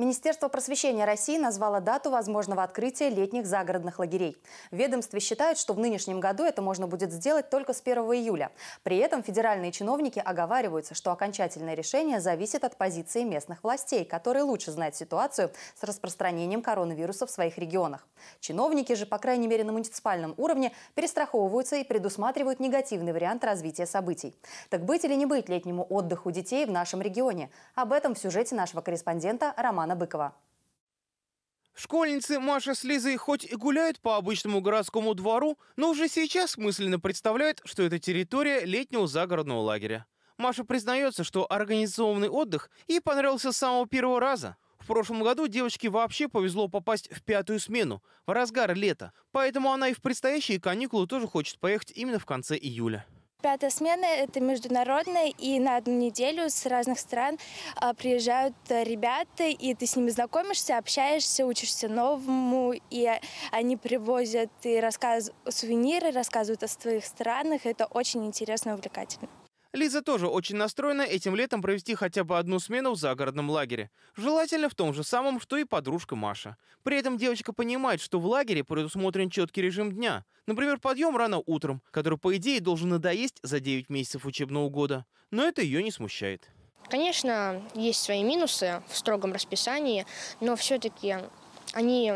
Министерство просвещения России назвало дату возможного открытия летних загородных лагерей. ведомстве считают, что в нынешнем году это можно будет сделать только с 1 июля. При этом федеральные чиновники оговариваются, что окончательное решение зависит от позиции местных властей, которые лучше знают ситуацию с распространением коронавируса в своих регионах. Чиновники же, по крайней мере на муниципальном уровне, перестраховываются и предусматривают негативный вариант развития событий. Так быть или не быть летнему отдыху детей в нашем регионе? Об этом в сюжете нашего корреспондента Романа Светлана Быкова. Школьницы Маша с Лизой хоть и гуляют по обычному городскому двору, но уже сейчас мысленно представляют, что это территория летнего загородного лагеря. Маша признается, что организованный отдых ей понравился с самого первого раза. В прошлом году девочке вообще повезло попасть в пятую смену, в разгар лета, поэтому она и в предстоящие каникулы тоже хочет поехать именно в конце июля. Пятая смена – это международная, и на одну неделю с разных стран а, приезжают э, ребята, и ты с ними знакомишься, общаешься, учишься новому, и они привозят и рассказывают сувениры, рассказывают о своих странах. Это очень интересно и увлекательно. Лиза тоже очень настроена этим летом провести хотя бы одну смену в загородном лагере. Желательно в том же самом, что и подружка Маша. При этом девочка понимает, что в лагере предусмотрен четкий режим дня. Например, подъем рано утром, который, по идее, должен надоесть за 9 месяцев учебного года. Но это ее не смущает. Конечно, есть свои минусы в строгом расписании, но все-таки они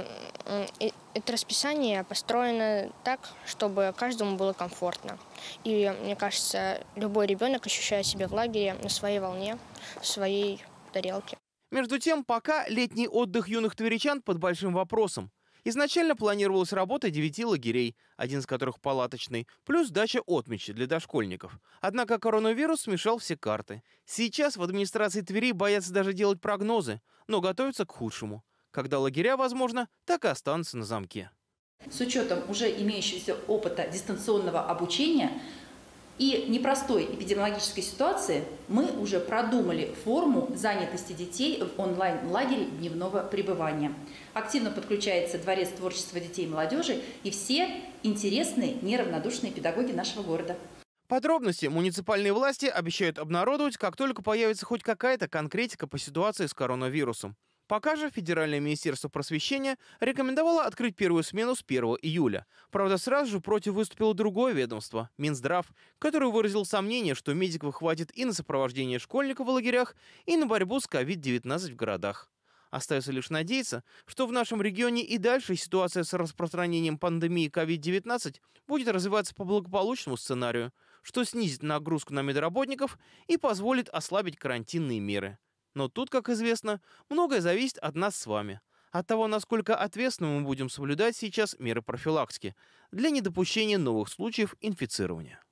это расписание построено так, чтобы каждому было комфортно. И, мне кажется, любой ребенок ощущает себя в лагере на своей волне, в своей тарелке. Между тем, пока летний отдых юных тверичан под большим вопросом. Изначально планировалась работа девяти лагерей, один из которых палаточный, плюс дача отмечи для дошкольников. Однако коронавирус смешал все карты. Сейчас в администрации Твери боятся даже делать прогнозы, но готовятся к худшему когда лагеря, возможно, так и останутся на замке. С учетом уже имеющегося опыта дистанционного обучения и непростой эпидемиологической ситуации, мы уже продумали форму занятости детей в онлайн-лагере дневного пребывания. Активно подключается Дворец творчества детей и молодежи и все интересные, неравнодушные педагоги нашего города. Подробности муниципальные власти обещают обнародовать, как только появится хоть какая-то конкретика по ситуации с коронавирусом. Пока же Федеральное министерство просвещения рекомендовало открыть первую смену с 1 июля. Правда, сразу же против выступило другое ведомство – Минздрав, который выразил сомнение, что медиков хватит и на сопровождение школьников в лагерях, и на борьбу с COVID-19 в городах. Остается лишь надеяться, что в нашем регионе и дальше ситуация с распространением пандемии COVID-19 будет развиваться по благополучному сценарию, что снизит нагрузку на медработников и позволит ослабить карантинные меры. Но тут, как известно, многое зависит от нас с вами, от того, насколько ответственно мы будем соблюдать сейчас меры профилактики для недопущения новых случаев инфицирования.